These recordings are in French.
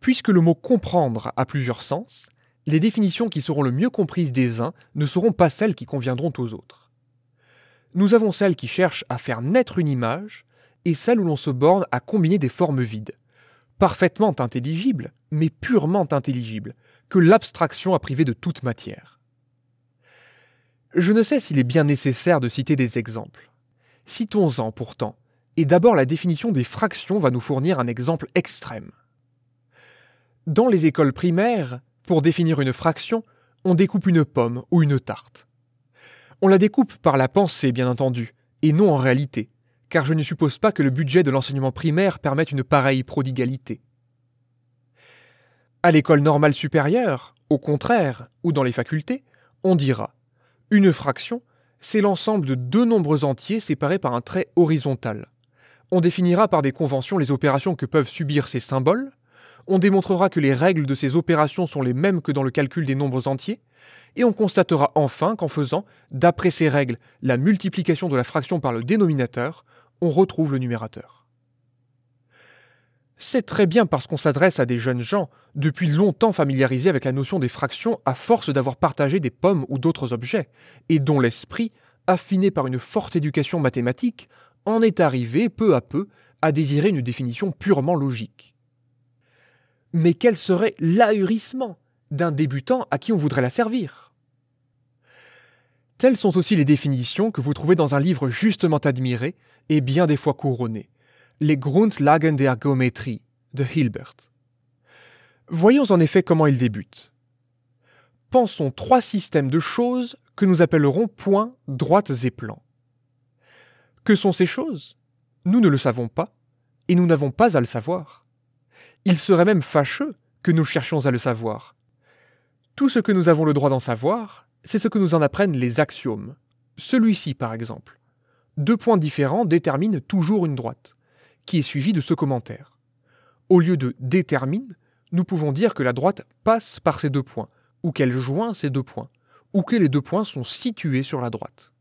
Puisque le mot comprendre a plusieurs sens, les définitions qui seront le mieux comprises des uns ne seront pas celles qui conviendront aux autres. Nous avons celles qui cherchent à faire naître une image et celles où l'on se borne à combiner des formes vides, parfaitement intelligibles, mais purement intelligibles, que l'abstraction a privées de toute matière. Je ne sais s'il est bien nécessaire de citer des exemples. Citons-en pourtant, et d'abord la définition des fractions va nous fournir un exemple extrême. Dans les écoles primaires, pour définir une fraction, on découpe une pomme ou une tarte. On la découpe par la pensée, bien entendu, et non en réalité, car je ne suppose pas que le budget de l'enseignement primaire permette une pareille prodigalité. À l'école normale supérieure, au contraire, ou dans les facultés, on dira une fraction, c'est l'ensemble de deux nombres entiers séparés par un trait horizontal. On définira par des conventions les opérations que peuvent subir ces symboles, on démontrera que les règles de ces opérations sont les mêmes que dans le calcul des nombres entiers, et on constatera enfin qu'en faisant, d'après ces règles, la multiplication de la fraction par le dénominateur, on retrouve le numérateur. C'est très bien parce qu'on s'adresse à des jeunes gens, depuis longtemps familiarisés avec la notion des fractions à force d'avoir partagé des pommes ou d'autres objets, et dont l'esprit, affiné par une forte éducation mathématique, en est arrivé peu à peu à désirer une définition purement logique. Mais quel serait l'ahurissement d'un débutant à qui on voudrait la servir Telles sont aussi les définitions que vous trouvez dans un livre justement admiré et bien des fois couronné, Les Grundlagen der Geometrie de Hilbert. Voyons en effet comment il débute. Pensons trois systèmes de choses que nous appellerons points, droites et plans. Que sont ces choses Nous ne le savons pas, et nous n'avons pas à le savoir. Il serait même fâcheux que nous cherchions à le savoir. Tout ce que nous avons le droit d'en savoir, c'est ce que nous en apprennent les axiomes. Celui-ci, par exemple. Deux points différents déterminent toujours une droite, qui est suivie de ce commentaire. Au lieu de détermine, nous pouvons dire que la droite passe par ces deux points, ou qu'elle joint ces deux points, ou que les deux points sont situés sur la droite.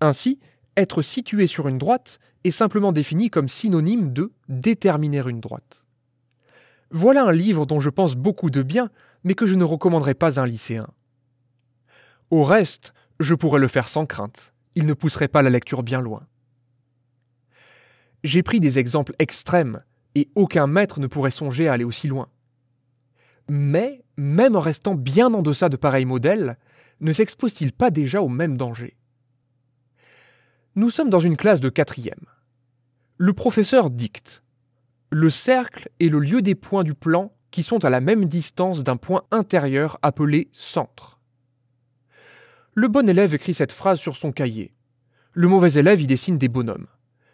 Ainsi, être situé sur une droite est simplement défini comme synonyme de déterminer une droite. Voilà un livre dont je pense beaucoup de bien, mais que je ne recommanderais pas à un lycéen. Au reste, je pourrais le faire sans crainte, il ne pousserait pas la lecture bien loin. J'ai pris des exemples extrêmes, et aucun maître ne pourrait songer à aller aussi loin. Mais, même en restant bien en deçà de pareils modèles, ne s'expose-t-il pas déjà au même danger nous sommes dans une classe de quatrième. Le professeur dicte. Le cercle est le lieu des points du plan qui sont à la même distance d'un point intérieur appelé centre. Le bon élève écrit cette phrase sur son cahier. Le mauvais élève y dessine des bonhommes.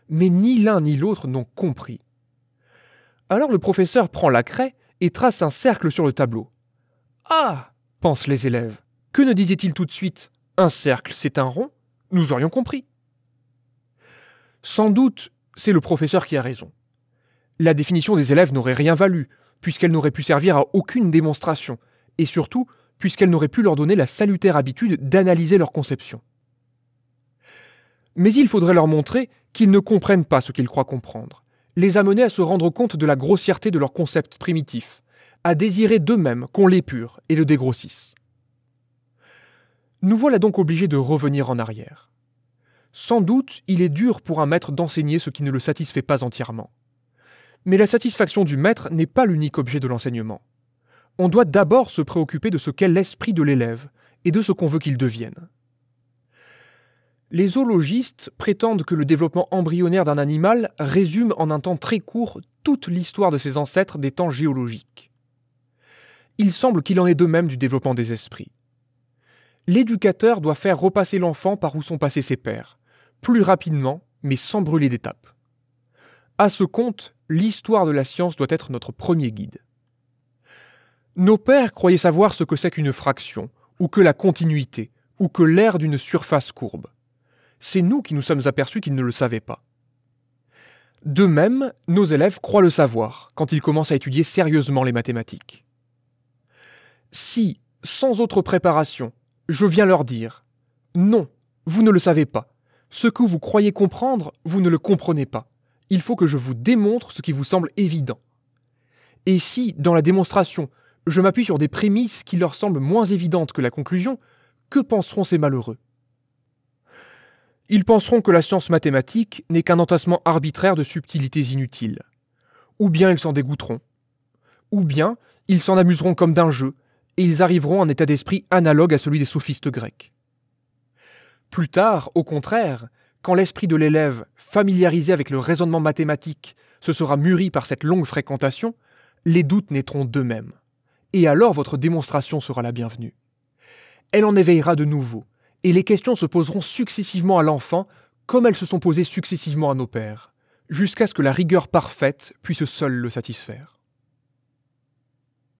Mais ni l'un ni l'autre n'ont compris. Alors le professeur prend la craie et trace un cercle sur le tableau. Ah pensent les élèves. Que ne disait-il tout de suite Un cercle, c'est un rond Nous aurions compris. Sans doute, c'est le professeur qui a raison. La définition des élèves n'aurait rien valu, puisqu'elle n'aurait pu servir à aucune démonstration, et surtout, puisqu'elle n'aurait pu leur donner la salutaire habitude d'analyser leur conception. Mais il faudrait leur montrer qu'ils ne comprennent pas ce qu'ils croient comprendre, les amener à se rendre compte de la grossièreté de leur concept primitif, à désirer d'eux-mêmes qu'on l'épure et le dégrossisse. Nous voilà donc obligés de revenir en arrière. Sans doute, il est dur pour un maître d'enseigner ce qui ne le satisfait pas entièrement. Mais la satisfaction du maître n'est pas l'unique objet de l'enseignement. On doit d'abord se préoccuper de ce qu'est l'esprit de l'élève et de ce qu'on veut qu'il devienne. Les zoologistes prétendent que le développement embryonnaire d'un animal résume en un temps très court toute l'histoire de ses ancêtres des temps géologiques. Il semble qu'il en est de même du développement des esprits. L'éducateur doit faire repasser l'enfant par où sont passés ses pères, plus rapidement, mais sans brûler d'étapes. À ce compte, l'histoire de la science doit être notre premier guide. Nos pères croyaient savoir ce que c'est qu'une fraction, ou que la continuité, ou que l'air d'une surface courbe. C'est nous qui nous sommes aperçus qu'ils ne le savaient pas. De même, nos élèves croient le savoir quand ils commencent à étudier sérieusement les mathématiques. Si, sans autre préparation, je viens leur dire ⁇ Non, vous ne le savez pas, ce que vous croyez comprendre, vous ne le comprenez pas. Il faut que je vous démontre ce qui vous semble évident. Et si, dans la démonstration, je m'appuie sur des prémices qui leur semblent moins évidentes que la conclusion, que penseront ces malheureux Ils penseront que la science mathématique n'est qu'un entassement arbitraire de subtilités inutiles. Ou bien ils s'en dégoûteront. Ou bien ils s'en amuseront comme d'un jeu, et ils arriveront à un état d'esprit analogue à celui des sophistes grecs. Plus tard, au contraire, quand l'esprit de l'élève, familiarisé avec le raisonnement mathématique, se sera mûri par cette longue fréquentation, les doutes naîtront d'eux-mêmes. Et alors votre démonstration sera la bienvenue. Elle en éveillera de nouveau, et les questions se poseront successivement à l'enfant comme elles se sont posées successivement à nos pères, jusqu'à ce que la rigueur parfaite puisse seule le satisfaire.